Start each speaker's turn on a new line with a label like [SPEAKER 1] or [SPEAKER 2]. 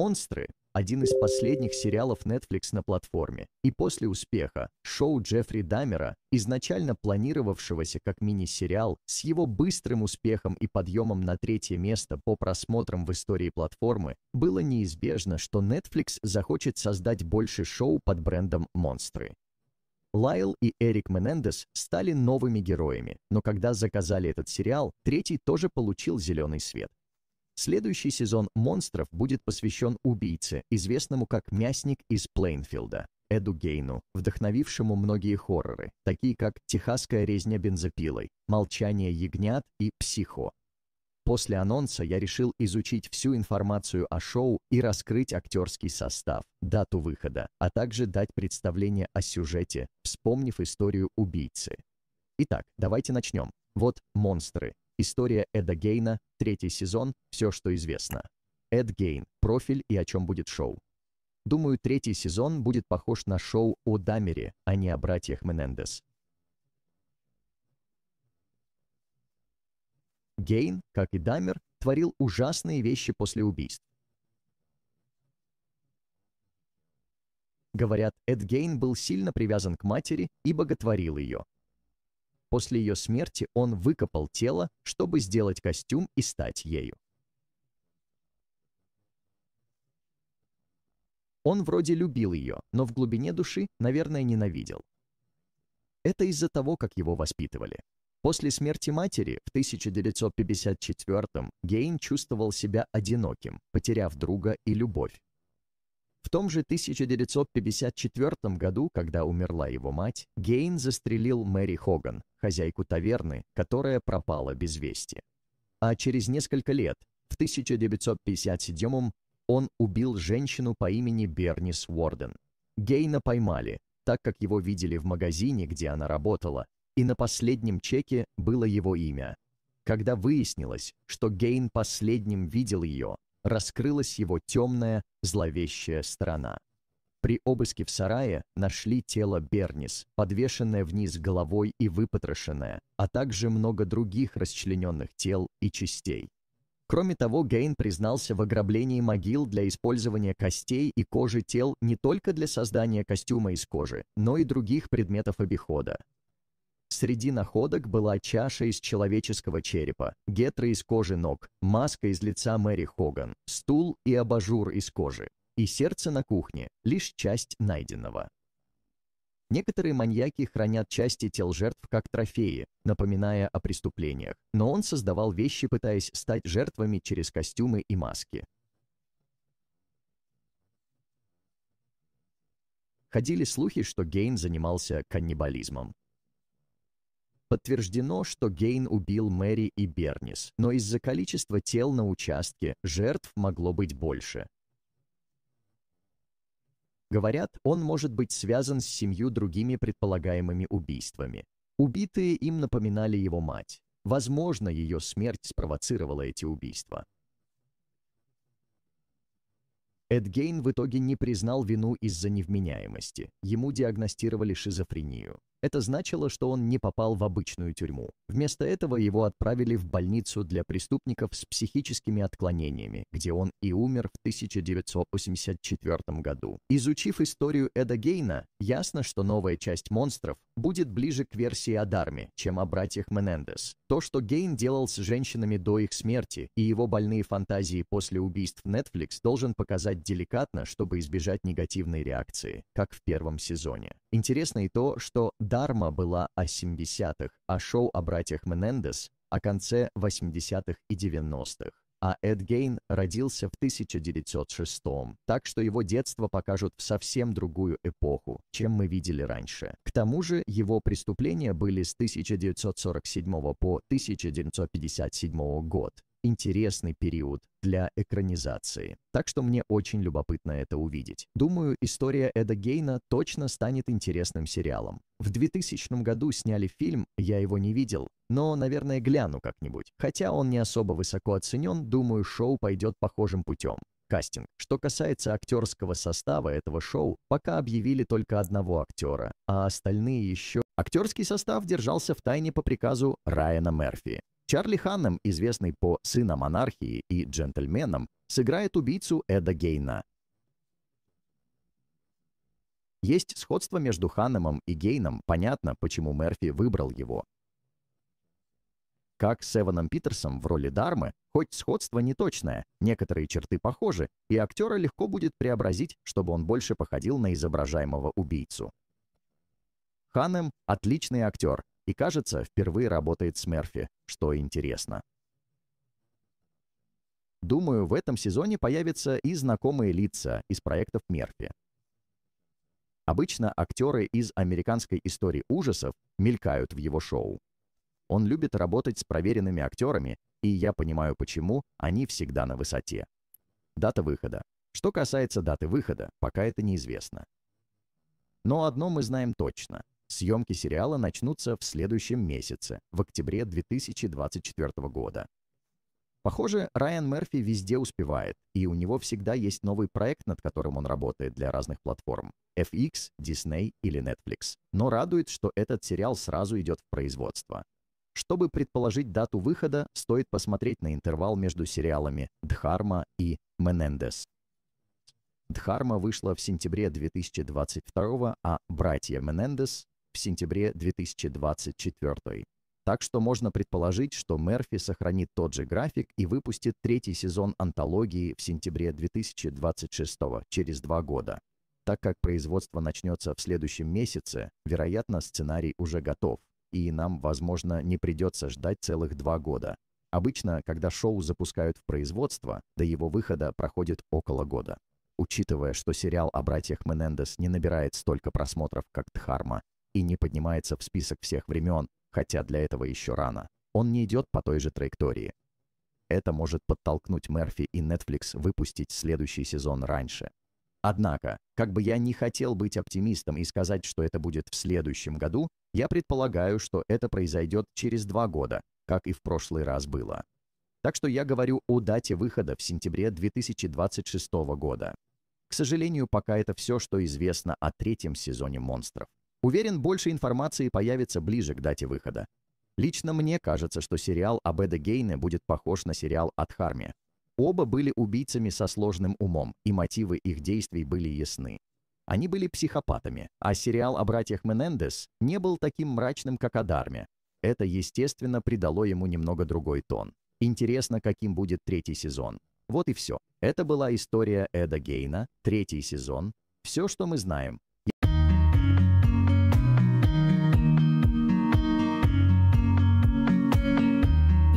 [SPEAKER 1] «Монстры» — один из последних сериалов Netflix на платформе, и после успеха шоу Джеффри Дамера, изначально планировавшегося как мини-сериал, с его быстрым успехом и подъемом на третье место по просмотрам в истории платформы, было неизбежно, что Netflix захочет создать больше шоу под брендом «Монстры». Лайл и Эрик Менендес стали новыми героями, но когда заказали этот сериал, третий тоже получил зеленый свет. Следующий сезон «Монстров» будет посвящен убийце, известному как Мясник из Плейнфилда, Эду Гейну, вдохновившему многие хорроры, такие как «Техасская резня бензопилой», «Молчание ягнят» и «Психо». После анонса я решил изучить всю информацию о шоу и раскрыть актерский состав, дату выхода, а также дать представление о сюжете, вспомнив историю убийцы. Итак, давайте начнем. Вот «Монстры» История Эда Гейна, третий сезон, все, что известно. Эд Гейн, профиль и о чем будет шоу. Думаю, третий сезон будет похож на шоу о Дамере, а не о братьях Менендес. Гейн, как и Дамер, творил ужасные вещи после убийств. Говорят, Эд Гейн был сильно привязан к матери и боготворил ее, После ее смерти он выкопал тело, чтобы сделать костюм и стать ею. Он вроде любил ее, но в глубине души, наверное, ненавидел. Это из-за того, как его воспитывали. После смерти матери в 1954 Гейн чувствовал себя одиноким, потеряв друга и любовь. В том же 1954 году, когда умерла его мать, Гейн застрелил Мэри Хоган, хозяйку таверны, которая пропала без вести. А через несколько лет, в 1957 он убил женщину по имени Бернис Уорден. Гейна поймали, так как его видели в магазине, где она работала, и на последнем чеке было его имя. Когда выяснилось, что Гейн последним видел ее, раскрылась его темная, зловещая сторона. При обыске в сарае нашли тело Бернис, подвешенное вниз головой и выпотрошенное, а также много других расчлененных тел и частей. Кроме того, Гейн признался в ограблении могил для использования костей и кожи тел не только для создания костюма из кожи, но и других предметов обихода. Среди находок была чаша из человеческого черепа, гетра из кожи ног, маска из лица Мэри Хоган, стул и абажур из кожи. И сердце на кухне — лишь часть найденного. Некоторые маньяки хранят части тел жертв как трофеи, напоминая о преступлениях, но он создавал вещи, пытаясь стать жертвами через костюмы и маски. Ходили слухи, что Гейн занимался каннибализмом. Подтверждено, что Гейн убил Мэри и Бернис, но из-за количества тел на участке жертв могло быть больше. Говорят, он может быть связан с семью другими предполагаемыми убийствами. Убитые им напоминали его мать. Возможно, ее смерть спровоцировала эти убийства. Эд Гейн в итоге не признал вину из-за невменяемости. Ему диагностировали шизофрению. Это значило, что он не попал в обычную тюрьму. Вместо этого его отправили в больницу для преступников с психическими отклонениями, где он и умер в 1984 году. Изучив историю Эда Гейна, ясно, что новая часть монстров будет ближе к версии о чем о братьях Менендес. То, что Гейн делал с женщинами до их смерти и его больные фантазии после убийств Netflix, должен показать деликатно, чтобы избежать негативной реакции, как в первом сезоне. Интересно и то, что Дарма была о 70-х, а шоу о братьях Менендес – о конце 80-х и 90-х. А Эд Гейн родился в 1906 так что его детство покажут в совсем другую эпоху, чем мы видели раньше. К тому же его преступления были с 1947 по 1957 год, интересный период для экранизации. Так что мне очень любопытно это увидеть. Думаю, история Эда Гейна точно станет интересным сериалом. В 2000 году сняли фильм, я его не видел, но, наверное, гляну как-нибудь. Хотя он не особо высоко оценен, думаю, шоу пойдет похожим путем кастинг. Что касается актерского состава этого шоу, пока объявили только одного актера, а остальные еще... Актерский состав держался в тайне по приказу Райана Мерфи. Чарли Ханнем, известный по «Сына монархии» и «Джентльменам», сыграет убийцу Эда Гейна. Есть сходство между Ханнемом и Гейном, понятно, почему Мерфи выбрал его. Как с Эваном Питерсом в роли Дармы, хоть сходство не точное, некоторые черты похожи, и актера легко будет преобразить, чтобы он больше походил на изображаемого убийцу. Ханем — отличный актер, и, кажется, впервые работает с Мерфи, что интересно. Думаю, в этом сезоне появятся и знакомые лица из проектов Мерфи. Обычно актеры из американской истории ужасов мелькают в его шоу. Он любит работать с проверенными актерами, и я понимаю, почему они всегда на высоте. Дата выхода. Что касается даты выхода, пока это неизвестно. Но одно мы знаем точно. Съемки сериала начнутся в следующем месяце, в октябре 2024 года. Похоже, Райан Мерфи везде успевает, и у него всегда есть новый проект, над которым он работает для разных платформ — FX, Disney или Netflix. Но радует, что этот сериал сразу идет в производство. Чтобы предположить дату выхода, стоит посмотреть на интервал между сериалами «Дхарма» и «Менендес». «Дхарма» вышла в сентябре 2022, а «Братья Менендес» в сентябре 2024. Так что можно предположить, что Мерфи сохранит тот же график и выпустит третий сезон антологии в сентябре 2026, через два года. Так как производство начнется в следующем месяце, вероятно, сценарий уже готов, и нам, возможно, не придется ждать целых два года. Обычно, когда шоу запускают в производство, до его выхода проходит около года. Учитывая, что сериал о братьях Менендес не набирает столько просмотров, как Дхарма, и не поднимается в список всех времен, хотя для этого еще рано. Он не идет по той же траектории. Это может подтолкнуть Мерфи и Netflix выпустить следующий сезон раньше. Однако, как бы я не хотел быть оптимистом и сказать, что это будет в следующем году, я предполагаю, что это произойдет через два года, как и в прошлый раз было. Так что я говорю о дате выхода в сентябре 2026 года. К сожалению, пока это все, что известно о третьем сезоне «Монстров». Уверен, больше информации появится ближе к дате выхода. Лично мне кажется, что сериал об Эда Гейне будет похож на сериал «Адхармия». Оба были убийцами со сложным умом, и мотивы их действий были ясны. Они были психопатами, а сериал о братьях Менендес не был таким мрачным, как о Дарме. Это, естественно, придало ему немного другой тон. Интересно, каким будет третий сезон. Вот и все. Это была история Эда Гейна, третий сезон. Все, что мы знаем,